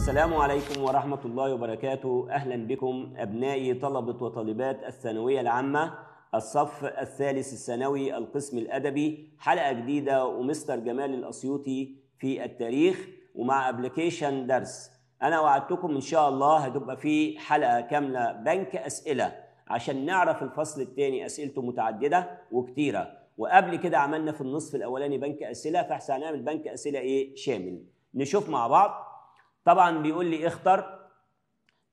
السلام عليكم ورحمة الله وبركاته أهلا بكم أبنائي طلبة وطالبات الثانوية العامة الصف الثالث الثانوي القسم الأدبي حلقة جديدة ومستر جمال الأسيوطي في التاريخ ومع أبليكيشن درس أنا وعدتكم إن شاء الله هتبقى في حلقة كاملة بنك أسئلة عشان نعرف الفصل الثاني أسئلته متعددة وكتيرة وقبل كده عملنا في النصف الأولاني بنك أسئلة فاحنا هنعمل بنك أسئلة إيه شامل نشوف مع بعض طبعا بيقول لي اختر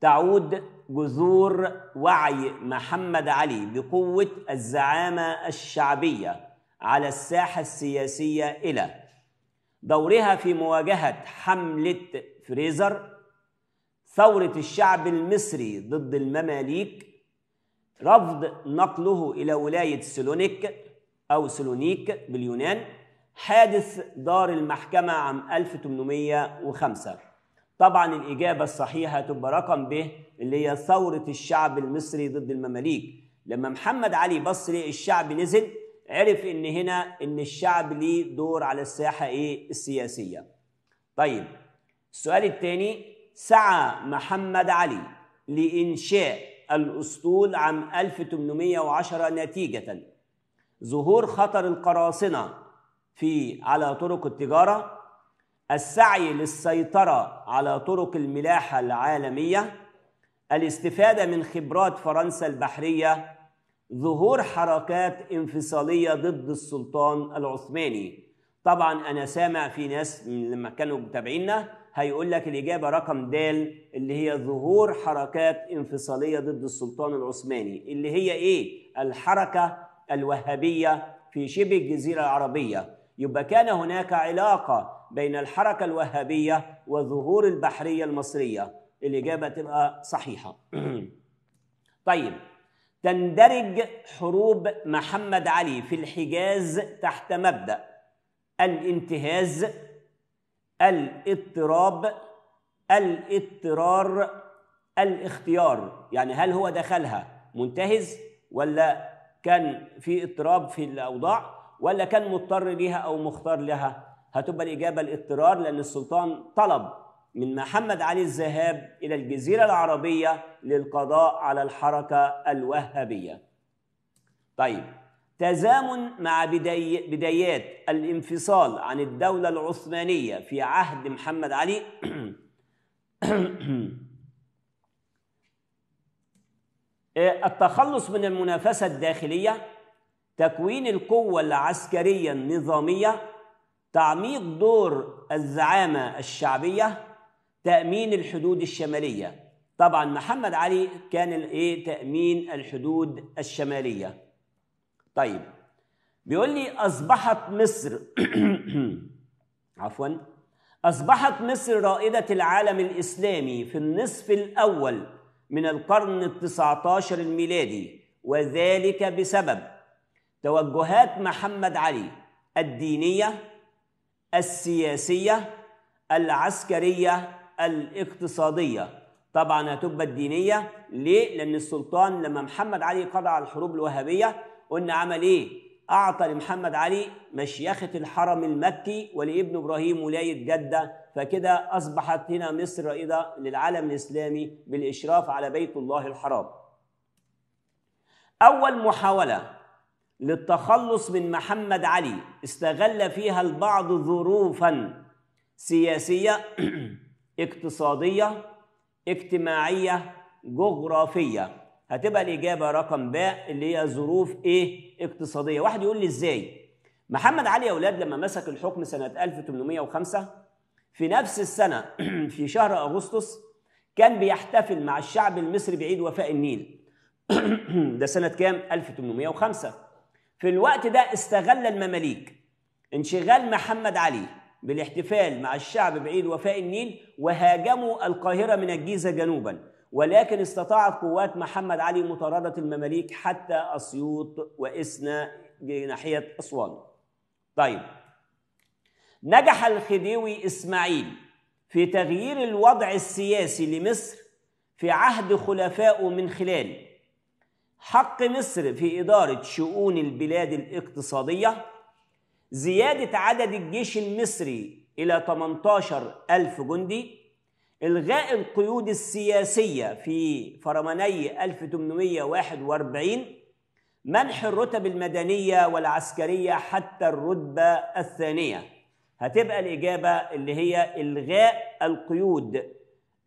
تعود جذور وعي محمد علي بقوة الزعامة الشعبية على الساحة السياسية إلى دورها في مواجهة حملة فريزر ثورة الشعب المصري ضد المماليك رفض نقله إلى ولاية سلونيك أو سلونيك باليونان حادث دار المحكمة عام 1805 طبعا الإجابة الصحيحة تبقى رقم ب اللي هي ثورة الشعب المصري ضد المماليك لما محمد علي بصري الشعب نزل عرف ان هنا ان الشعب ليه دور على الساحة ايه السياسية طيب السؤال الثاني سعى محمد علي لإنشاء الأسطول عام 1810 نتيجة ظهور خطر القراصنة في على طرق التجارة السعي للسيطرة على طرق الملاحة العالمية الاستفادة من خبرات فرنسا البحرية ظهور حركات انفصالية ضد السلطان العثماني طبعا أنا سامع في ناس لما كانوا متابعينا هيقول لك الإجابة رقم د اللي هي ظهور حركات انفصالية ضد السلطان العثماني اللي هي إيه؟ الحركة الوهابية في شبه الجزيرة العربية يبقى كان هناك علاقة بين الحركة الوهابية وظهور البحرية المصرية الإجابة تبقى صحيحة طيب تندرج حروب محمد علي في الحجاز تحت مبدأ الانتهاز الاضطراب الاضطرار الاختيار يعني هل هو دخلها منتهز ولا كان في اضطراب في الأوضاع ولا كان مضطر لها أو مختار لها هتبقى الإجابة الاضطرار لأن السلطان طلب من محمد علي الذهاب إلى الجزيرة العربية للقضاء على الحركة الوهابية طيب تزامن مع بداي بدايات الانفصال عن الدولة العثمانية في عهد محمد علي آه، التخلص من المنافسة الداخلية تكوين القوة العسكرية النظامية تعميق دور الزعامة الشعبية تأمين الحدود الشمالية طبعا محمد علي كان الايه تأمين الحدود الشمالية طيب بيقول لي أصبحت مصر عفوا أصبحت مصر رائدة العالم الإسلامي في النصف الأول من القرن التسعة عشر الميلادي وذلك بسبب توجهات محمد علي الدينية السياسية العسكرية الاقتصادية طبعا هتبقى الدينية ليه؟ لأن السلطان لما محمد علي قضى على الحروب الوهابية قلنا عمل إيه؟ أعطى لمحمد علي مشيخة الحرم المكي ولابن إبراهيم ولاية جدة فكده أصبحت هنا مصر رائده للعالم الإسلامي بالإشراف على بيت الله الحرام أول محاولة للتخلص من محمد علي استغل فيها البعض ظروفا سياسية اقتصادية اجتماعية جغرافية هتبقى الإجابة رقم باء اللي هي ظروف إيه اقتصادية واحد يقول لي إزاي محمد علي يا أولاد لما مسك الحكم سنة 1805 في نفس السنة في شهر أغسطس كان بيحتفل مع الشعب المصري بعيد وفاء النيل ده سنة كام 1805 في الوقت ده استغل المماليك انشغال محمد علي بالاحتفال مع الشعب بعيد وفاء النيل وهاجموا القاهرة من الجيزة جنوبا ولكن استطاعت قوات محمد علي مطاردة المماليك حتى أسيوط وإسنا ناحية أسوان طيب نجح الخديوي إسماعيل في تغيير الوضع السياسي لمصر في عهد خلفائه من خلال حق مصر في إدارة شؤون البلاد الاقتصادية زيادة عدد الجيش المصري إلى 18 ألف جندي إلغاء القيود السياسية في فرماني 1841 منح الرتب المدنية والعسكرية حتى الرتبة الثانية هتبقى الإجابة اللي هي إلغاء القيود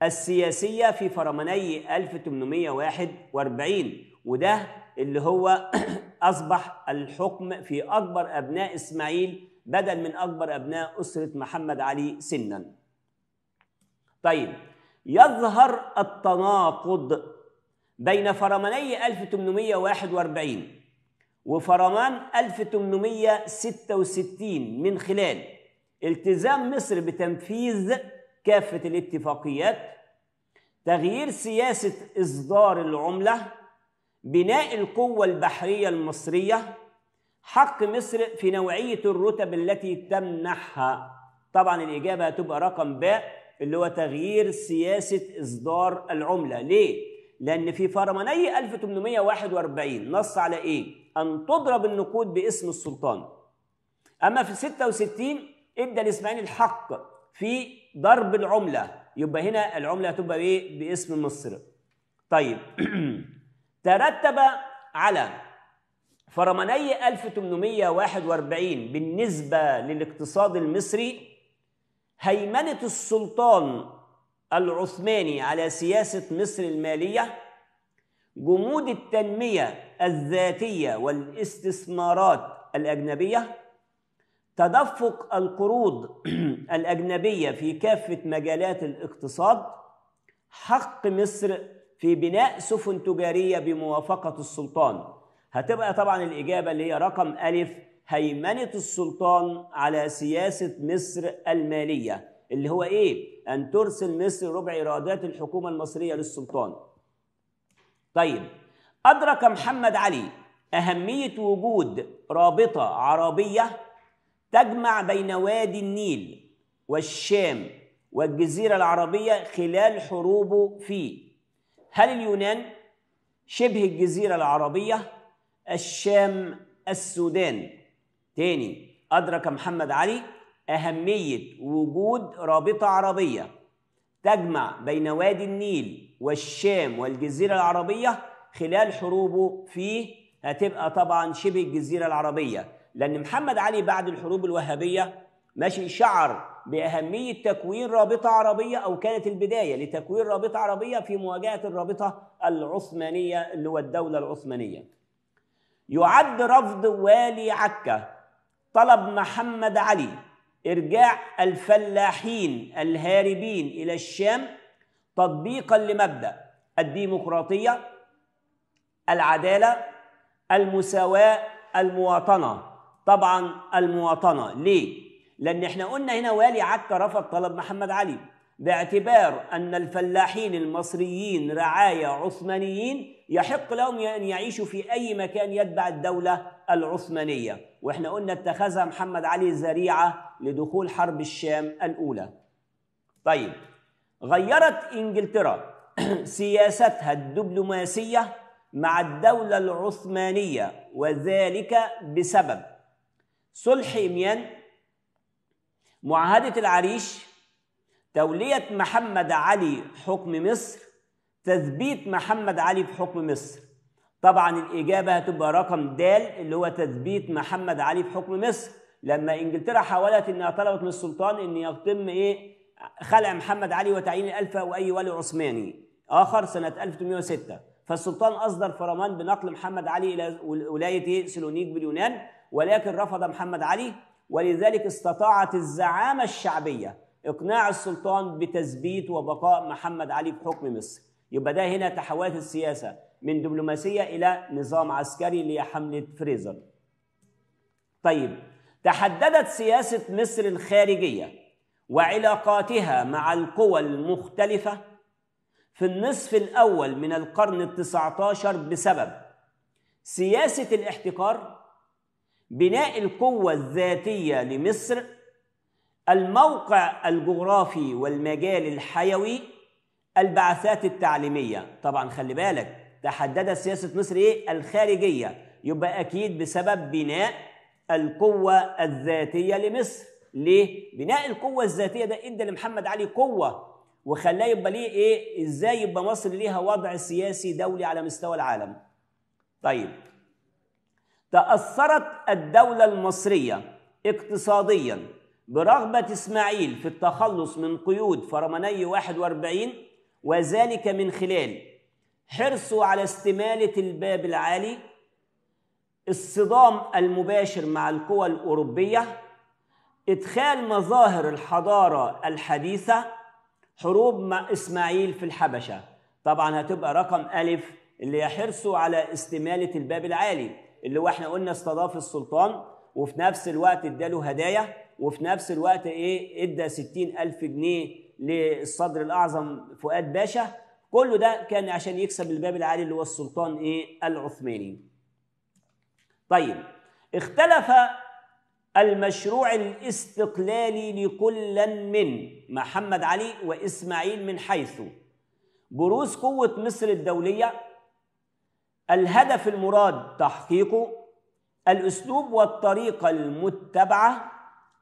السياسية في فرماني 1841 وده اللي هو أصبح الحكم في أكبر أبناء إسماعيل بدل من أكبر أبناء أسرة محمد علي سنا طيب يظهر التناقض بين فرماني 1841 وفرمان 1866 من خلال التزام مصر بتنفيذ كافة الاتفاقيات تغيير سياسة إصدار العملة بناء القوة البحرية المصرية حق مصر في نوعية الرتب التي تمنحها طبعا الإجابة هتبقى رقم باء اللي هو تغيير سياسة إصدار العملة ليه؟ لأن في فرماني 1841 نص على إيه؟ أن تضرب النقود باسم السلطان أما في 66 ادى الإسماعيل الحق في ضرب العملة يبقى هنا العملة هتبقى إيه؟ باسم مصر طيب ترتب على فرماني 1841 بالنسبة للاقتصاد المصري هيمنة السلطان العثماني على سياسة مصر المالية جمود التنمية الذاتية والاستثمارات الأجنبية تدفق القروض الأجنبية في كافة مجالات الاقتصاد حق مصر في بناء سفن تجارية بموافقة السلطان هتبقى طبعا الإجابة اللي هي رقم ألف هيمنة السلطان على سياسة مصر المالية اللي هو إيه؟ أن ترسل مصر ربع إيرادات الحكومة المصرية للسلطان طيب أدرك محمد علي أهمية وجود رابطة عربية تجمع بين وادي النيل والشام والجزيرة العربية خلال حروبه في هل اليونان شبه الجزيرة العربية الشام السودان تاني أدرك محمد علي أهمية وجود رابطة عربية تجمع بين وادي النيل والشام والجزيرة العربية خلال حروبه في هتبقى طبعا شبه الجزيرة العربية لأن محمد علي بعد الحروب الوهابية ماشي شعر بأهمية تكوين رابطة عربية أو كانت البداية لتكوين رابطة عربية في مواجهة الرابطة العثمانية اللي هو الدولة العثمانية يعد رفض والي عكا طلب محمد علي إرجاع الفلاحين الهاربين إلى الشام تطبيقا لمبدأ الديمقراطية العدالة المساواة المواطنة طبعا المواطنة ليه؟ لأن احنا قلنا هنا والي عكا رفض طلب محمد علي باعتبار أن الفلاحين المصريين رعايا عثمانيين يحق لهم أن يعيشوا في أي مكان يتبع الدولة العثمانية وإحنا قلنا اتخذها محمد علي ذريعة لدخول حرب الشام الأولى طيب غيرت إنجلترا سياستها الدبلوماسية مع الدولة العثمانية وذلك بسبب صلح اميان معاهدة العريش تولية محمد علي حكم مصر تثبيت محمد علي بحكم مصر طبعا الإجابة هتبقى رقم د اللي هو تثبيت محمد علي بحكم مصر لما إنجلترا حاولت إنها طلبت من السلطان إن يتم إيه خلع محمد علي وتعيين الألفة وأي ولي عثماني آخر سنة 1806 فالسلطان أصدر فرمان بنقل محمد علي إلى ولاية إيه؟ سلونيك باليونان ولكن رفض محمد علي ولذلك استطاعت الزعامة الشعبية إقناع السلطان بتثبيت وبقاء محمد علي في حكم مصر يبقى ده هنا تحولت السياسة من دبلوماسية إلى نظام عسكري اللي هي حملة فريزر طيب تحددت سياسة مصر الخارجية وعلاقاتها مع القوى المختلفة في النصف الأول من القرن التسعتاشر بسبب سياسة الاحتكار بناء القوة الذاتية لمصر الموقع الجغرافي والمجال الحيوي البعثات التعليمية طبعا خلي بالك تحدد سياسة مصر إيه؟ الخارجية يبقى أكيد بسبب بناء القوة الذاتية لمصر ليه؟ بناء القوة الذاتية ده إدى لمحمد علي قوة وخلاه يبقى ليه إيه؟ إزاي يبقى مصر ليها وضع سياسي دولي على مستوى العالم طيب تأثرت الدولة المصرية اقتصاديا برغبة إسماعيل في التخلص من قيود فرماني 41 وذلك من خلال حرصه على استمالة الباب العالي الصدام المباشر مع القوى الأوروبية إدخال مظاهر الحضارة الحديثة حروب مع إسماعيل في الحبشة طبعا هتبقى رقم ألف اللي حرصه على استمالة الباب العالي اللي هو احنا قلنا استضاف السلطان وفي نفس الوقت اداله هدايا وفي نفس الوقت ايه ادى ستين ألف جنيه للصدر الأعظم فؤاد باشا كله ده كان عشان يكسب الباب العالي اللي هو السلطان ايه العثماني طيب اختلف المشروع الاستقلالي لكل من محمد علي وإسماعيل من حيث بروز قوة مصر الدولية الهدف المراد تحقيقه الأسلوب والطريقة المتبعة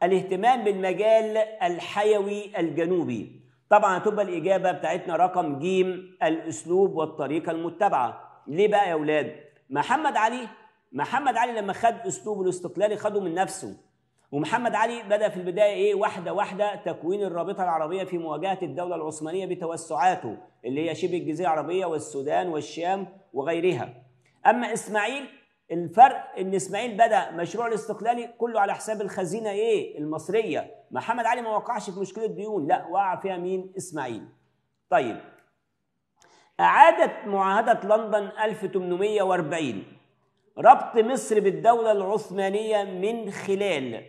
الاهتمام بالمجال الحيوي الجنوبي طبعا هتبقى الإجابة بتاعتنا رقم جيم الأسلوب والطريقة المتبعة ليه بقى يا أولاد؟ محمد علي محمد علي لما خد أسلوب الاستقلالي خده من نفسه ومحمد علي بدا في البدايه ايه واحده واحده تكوين الرابطه العربيه في مواجهه الدوله العثمانيه بتوسعاته اللي هي شبه الجزيره العربيه والسودان والشام وغيرها. اما اسماعيل الفرق ان اسماعيل بدا مشروع الاستقلالي كله على حساب الخزينه ايه المصريه محمد علي ما وقعش في مشكله ديون لا وقع فيها مين اسماعيل طيب اعادت معاهده لندن 1840 ربط مصر بالدوله العثمانيه من خلال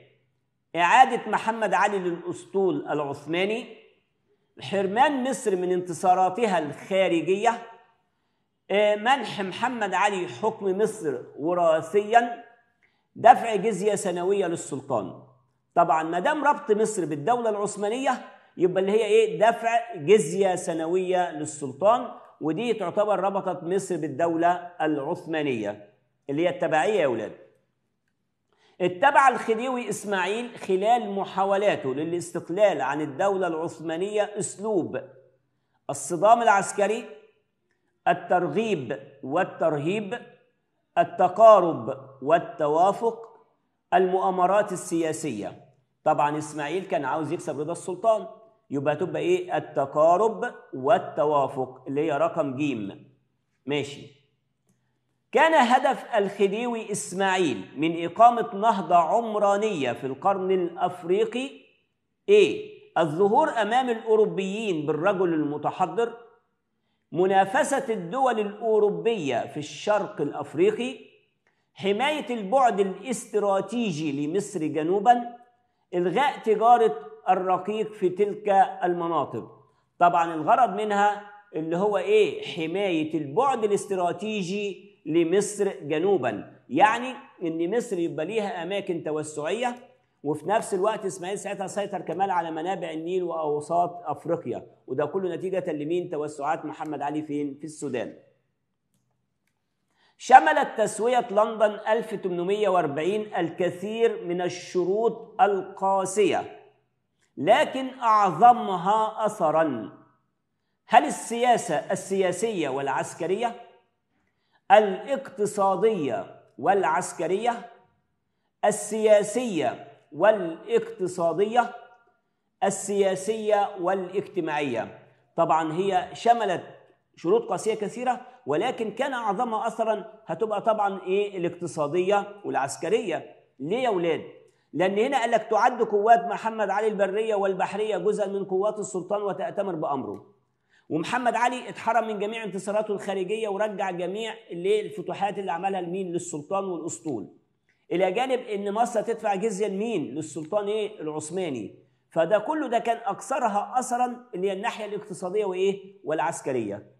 إعادة محمد علي للأسطول العثماني حرمان مصر من انتصاراتها الخارجية آه، منح محمد علي حكم مصر وراثيا دفع جزية سنوية للسلطان طبعا ما دام ربط مصر بالدولة العثمانية يبقى اللي هي ايه دفع جزية سنوية للسلطان ودي تعتبر ربطت مصر بالدولة العثمانية اللي هي التبعية يا ولاد اتبع الخديوي إسماعيل خلال محاولاته للاستقلال عن الدولة العثمانية أسلوب الصدام العسكري الترغيب والترهيب التقارب والتوافق المؤامرات السياسية طبعا إسماعيل كان عاوز يكسب رضا السلطان يبقى تبقى إيه التقارب والتوافق اللي هي رقم جيم ماشي كان هدف الخديوي إسماعيل من إقامة نهضة عمرانية في القرن الأفريقي إيه؟ الظهور أمام الأوروبيين بالرجل المتحضر منافسة الدول الأوروبية في الشرق الأفريقي حماية البعد الاستراتيجي لمصر جنوبا إلغاء تجارة الرقيق في تلك المناطق طبعا الغرض منها اللي هو إيه حماية البعد الاستراتيجي لمصر جنوبا يعني ان مصر يبقى ليها اماكن توسعيه وفي نفس الوقت اسماعيل ساعتها سيطر كمان على منابع النيل واوساط افريقيا وده كله نتيجه لمين توسعات محمد علي فين في السودان شملت تسوية لندن 1840 الكثير من الشروط القاسية لكن أعظمها أثرا هل السياسة السياسية والعسكرية الاقتصادية والعسكرية السياسية والاقتصادية السياسية والاجتماعية طبعا هي شملت شروط قاسية كثيرة ولكن كان أعظمها أثرا هتبقى طبعا إيه الاقتصادية والعسكرية ليه يا ولاد؟ لأن هنا قال لك تعد قوات محمد علي البرية والبحرية جزءا من قوات السلطان وتأتمر بأمره ومحمد علي اتحرم من جميع انتصاراته الخارجيه ورجع جميع الفتوحات اللي عملها لمين للسلطان والاسطول الى جانب ان مصر تدفع جزيه لمين للسلطان ايه العثماني فده كله ده كان اكثرها اثرا اللي هي الناحيه الاقتصاديه وايه والعسكريه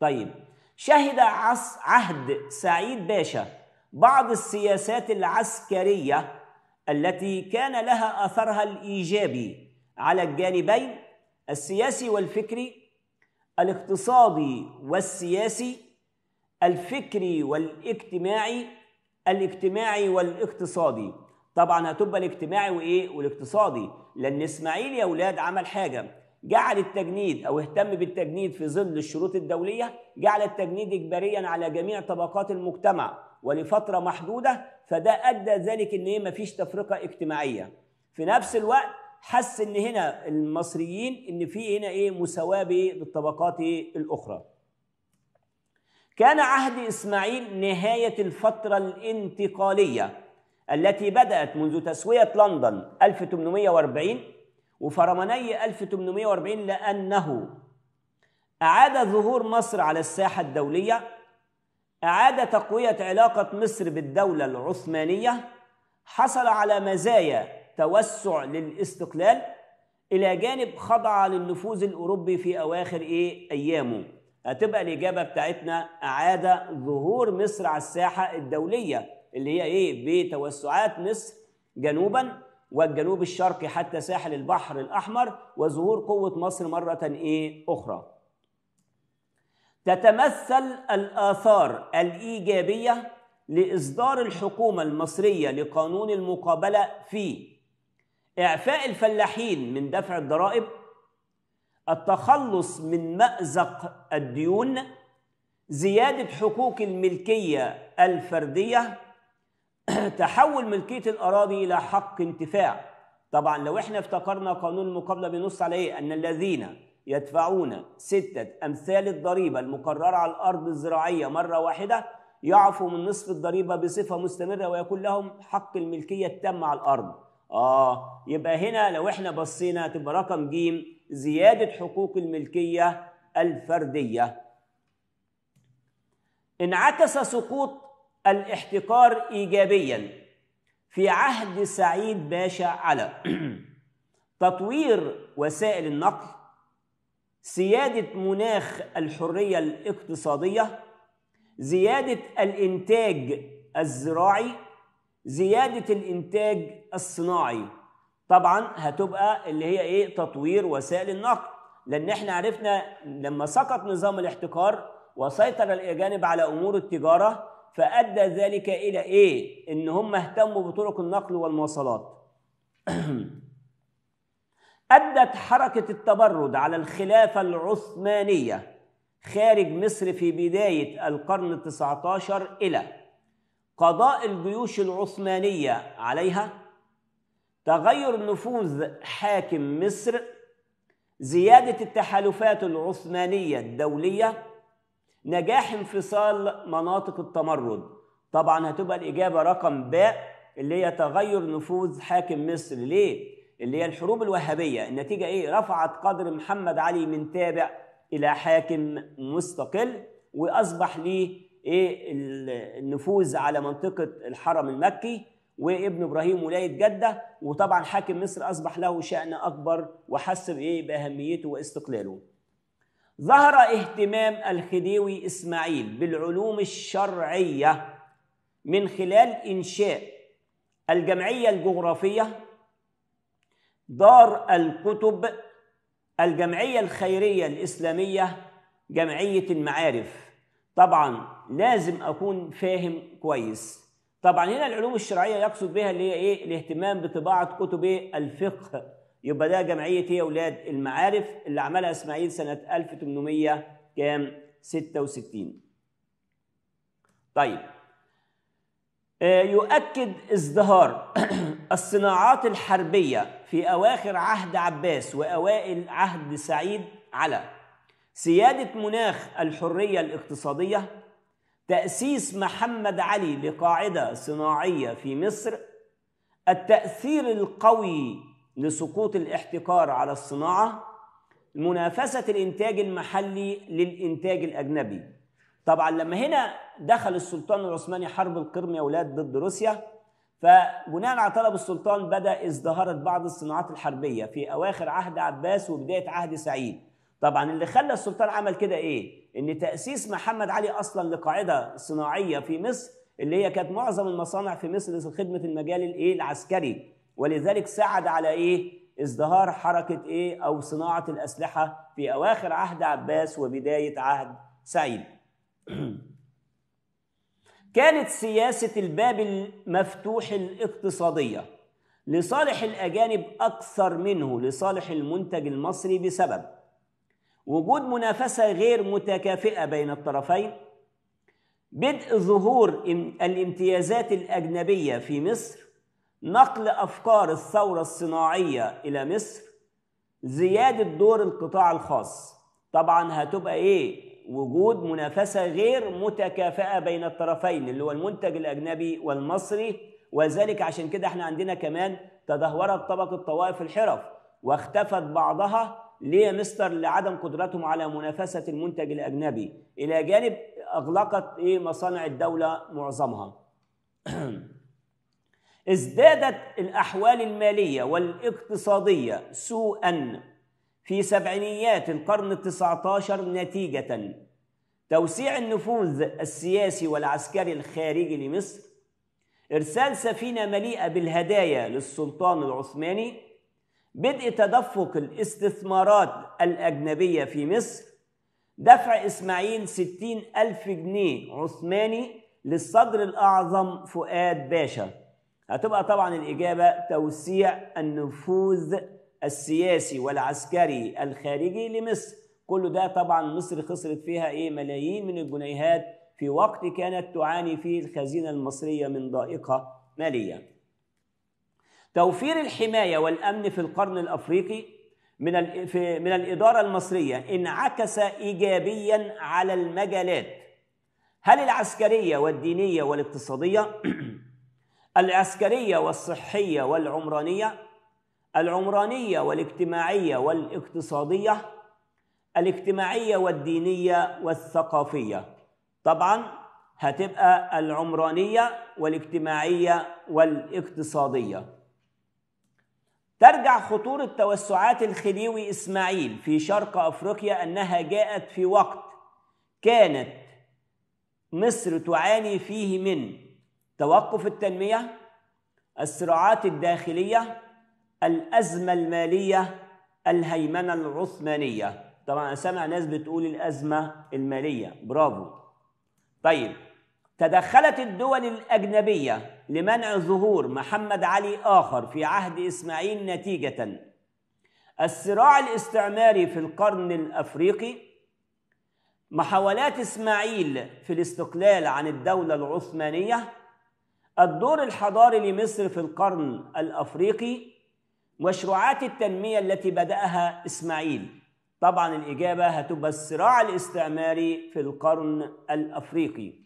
طيب شهد عص عهد سعيد باشا بعض السياسات العسكريه التي كان لها اثرها الايجابي على الجانبين السياسي والفكري الاقتصادي والسياسي الفكري والاجتماعي الاجتماعي والاقتصادي طبعا هتبقى الاجتماعي وايه والاقتصادي لان اسماعيل يا اولاد عمل حاجه جعل التجنيد او اهتم بالتجنيد في ظل الشروط الدوليه جعل التجنيد اجباريا على جميع طبقات المجتمع ولفتره محدوده فده ادى ذلك ان ايه مفيش تفرقه اجتماعيه في نفس الوقت حس ان هنا المصريين ان في هنا ايه مساواه بالطبقات الاخرى كان عهد اسماعيل نهايه الفتره الانتقاليه التي بدات منذ تسويه لندن 1840 وفرماني 1840 لانه اعاد ظهور مصر على الساحه الدوليه اعاد تقويه علاقه مصر بالدوله العثمانيه حصل على مزايا توسع للاستقلال إلى جانب خضع للنفوذ الأوروبي في أواخر إيه أيامه هتبقى الإجابة بتاعتنا أعاد ظهور مصر على الساحة الدولية اللي هي إيه بتوسعات مصر جنوبا والجنوب الشرقي حتى ساحل البحر الأحمر وظهور قوة مصر مرة إيه أخرى تتمثل الآثار الإيجابية لإصدار الحكومة المصرية لقانون المقابلة في إعفاء الفلاحين من دفع الضرائب التخلص من مأزق الديون زيادة حقوق الملكية الفردية تحول ملكية الأراضي إلى حق انتفاع طبعا لو احنا افتكرنا قانون المقابلة بينص على إيه؟ أن الذين يدفعون ستة أمثال الضريبة المقررة على الأرض الزراعية مرة واحدة يعفوا من نصف الضريبة بصفة مستمرة ويكون لهم حق الملكية التام على الأرض اه يبقى هنا لو احنا بصينا تبقى رقم ج زياده حقوق الملكيه الفرديه انعكس سقوط الاحتكار ايجابيا في عهد سعيد باشا على تطوير وسائل النقل سياده مناخ الحريه الاقتصاديه زياده الانتاج الزراعي زيادة الإنتاج الصناعي طبعا هتبقى اللي هي إيه تطوير وسائل النقل لأن إحنا عرفنا لما سقط نظام الاحتكار وسيطر الأجانب على أمور التجارة فأدى ذلك إلى إيه؟ إن هم اهتموا بطرق النقل والمواصلات. أدت حركة التبرد على الخلافة العثمانية خارج مصر في بداية القرن 19 إلى قضاء الجيوش العثمانية عليها تغير نفوذ حاكم مصر زيادة التحالفات العثمانية الدولية نجاح انفصال مناطق التمرد طبعا هتبقى الإجابة رقم باء اللي هي تغير نفوذ حاكم مصر ليه؟ اللي هي الحروب الوهابية النتيجة إيه؟ رفعت قدر محمد علي من تابع إلى حاكم مستقل وأصبح ليه ايه النفوذ على منطقه الحرم المكي وابن ابراهيم ولايه جده وطبعا حاكم مصر اصبح له شان اكبر وحس بايه باهميته واستقلاله. ظهر اهتمام الخديوي اسماعيل بالعلوم الشرعيه من خلال انشاء الجمعيه الجغرافيه دار الكتب الجمعيه الخيريه الاسلاميه جمعيه المعارف طبعا لازم اكون فاهم كويس طبعا هنا العلوم الشرعيه يقصد بها اللي هي ايه الاهتمام بطباعه كتب الفقه يبقى ده جمعيه ايه يا اولاد المعارف اللي عملها اسماعيل سنه 1800 كام 66 طيب آه، يؤكد ازدهار الصناعات الحربيه في اواخر عهد عباس واوائل عهد سعيد على سيادة مناخ الحرية الاقتصادية تأسيس محمد علي لقاعدة صناعية في مصر التأثير القوي لسقوط الاحتكار على الصناعة منافسة الإنتاج المحلي للإنتاج الأجنبي طبعا لما هنا دخل السلطان العثماني حرب القرم يا ولاد ضد روسيا فبناء على طلب السلطان بدأ ازدهرت بعض الصناعات الحربية في أواخر عهد عباس وبداية عهد سعيد طبعا اللي خلى السلطان عمل كده ايه ان تاسيس محمد علي اصلا لقاعده صناعيه في مصر اللي هي كانت معظم المصانع في مصر لخدمه المجال الايه العسكري ولذلك ساعد على ايه ازدهار حركه ايه او صناعه الاسلحه في اواخر عهد عباس وبدايه عهد سعيد كانت سياسه الباب المفتوح الاقتصاديه لصالح الاجانب اكثر منه لصالح المنتج المصري بسبب وجود منافسة غير متكافئة بين الطرفين بدء ظهور الامتيازات الأجنبية في مصر نقل أفكار الثورة الصناعية إلى مصر زيادة دور القطاع الخاص طبعا هتبقى إيه وجود منافسة غير متكافئة بين الطرفين اللي هو المنتج الأجنبي والمصري وذلك عشان كده احنا عندنا كمان تدهورت طبقة طوائف الحرف واختفت بعضها ليه مستر لعدم قدرتهم على منافسه المنتج الاجنبي الى جانب اغلقت ايه مصانع الدوله معظمها ازدادت الاحوال الماليه والاقتصاديه سوءا في سبعينيات القرن التسعة عشر نتيجة توسيع النفوذ السياسي والعسكري الخارجي لمصر إرسال سفينة مليئة بالهدايا للسلطان العثماني بدء تدفق الاستثمارات الأجنبية في مصر دفع إسماعيل ستين ألف جنيه عثماني للصدر الأعظم فؤاد باشا هتبقى طبعا الإجابة توسيع النفوذ السياسي والعسكري الخارجي لمصر كل ده طبعا مصر خسرت فيها إيه ملايين من الجنيهات في وقت كانت تعاني فيه الخزينة المصرية من ضائقة مالية توفير الحماية والأمن في القرن الأفريقي من من الإدارة المصرية انعكس إيجابيا على المجالات هل العسكرية والدينية والاقتصادية العسكرية والصحية والعمرانية العمرانية والاجتماعية والاقتصادية الاجتماعية والدينية والثقافية طبعا هتبقى العمرانية والاجتماعية والاقتصادية ترجع خطورة توسعات الخليوي إسماعيل في شرق أفريقيا أنها جاءت في وقت كانت مصر تعاني فيه من توقف التنمية الصراعات الداخلية الأزمة المالية الهيمنة العثمانية طبعا أنا سامع ناس بتقول الأزمة المالية برافو طيب تدخلت الدول الأجنبية لمنع ظهور محمد علي آخر في عهد إسماعيل نتيجة الصراع الاستعماري في القرن الأفريقي محاولات إسماعيل في الاستقلال عن الدولة العثمانية الدور الحضاري لمصر في القرن الأفريقي مشروعات التنمية التي بدأها إسماعيل طبعا الإجابة هتبقى الصراع الاستعماري في القرن الأفريقي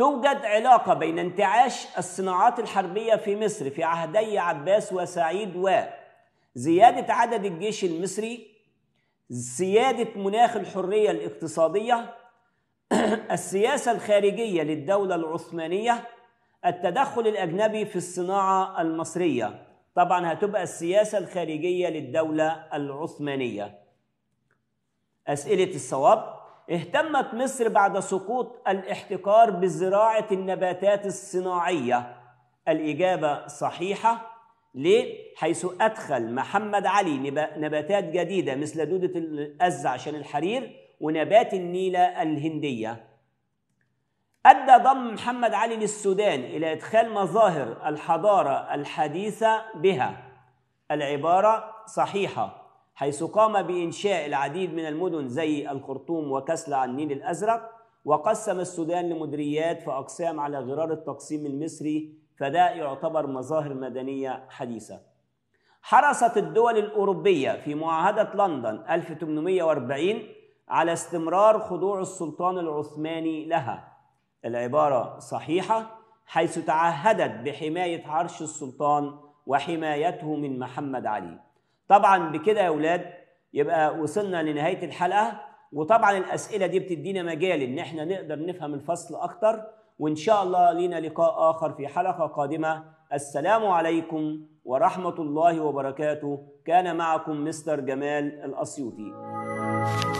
توجد علاقة بين انتعاش الصناعات الحربية في مصر في عهدي عباس وسعيد وزيادة عدد الجيش المصري زيادة مناخ الحرية الاقتصادية السياسة الخارجية للدولة العثمانية التدخل الأجنبي في الصناعة المصرية طبعا هتبقى السياسة الخارجية للدولة العثمانية أسئلة الصواب اهتمت مصر بعد سقوط الاحتكار بزراعة النباتات الصناعية الإجابة صحيحة ليه؟ حيث أدخل محمد علي نباتات جديدة مثل دودة الأز عشان الحرير ونبات النيلة الهندية أدى ضم محمد علي للسودان إلى إدخال مظاهر الحضارة الحديثة بها العبارة صحيحة حيث قام بإنشاء العديد من المدن زي الخرطوم وكسلة على النيل الأزرق وقسم السودان لمديريات أقسام على غرار التقسيم المصري فده يعتبر مظاهر مدنية حديثة حرصت الدول الأوروبية في معاهدة لندن 1840 على استمرار خضوع السلطان العثماني لها العبارة صحيحة حيث تعهدت بحماية عرش السلطان وحمايته من محمد علي طبعا بكده يا اولاد يبقى وصلنا لنهايه الحلقه وطبعا الاسئله دي بتدينا مجال ان احنا نقدر نفهم الفصل اكتر وان شاء الله لينا لقاء اخر في حلقه قادمه السلام عليكم ورحمه الله وبركاته كان معكم مستر جمال الاسيوطي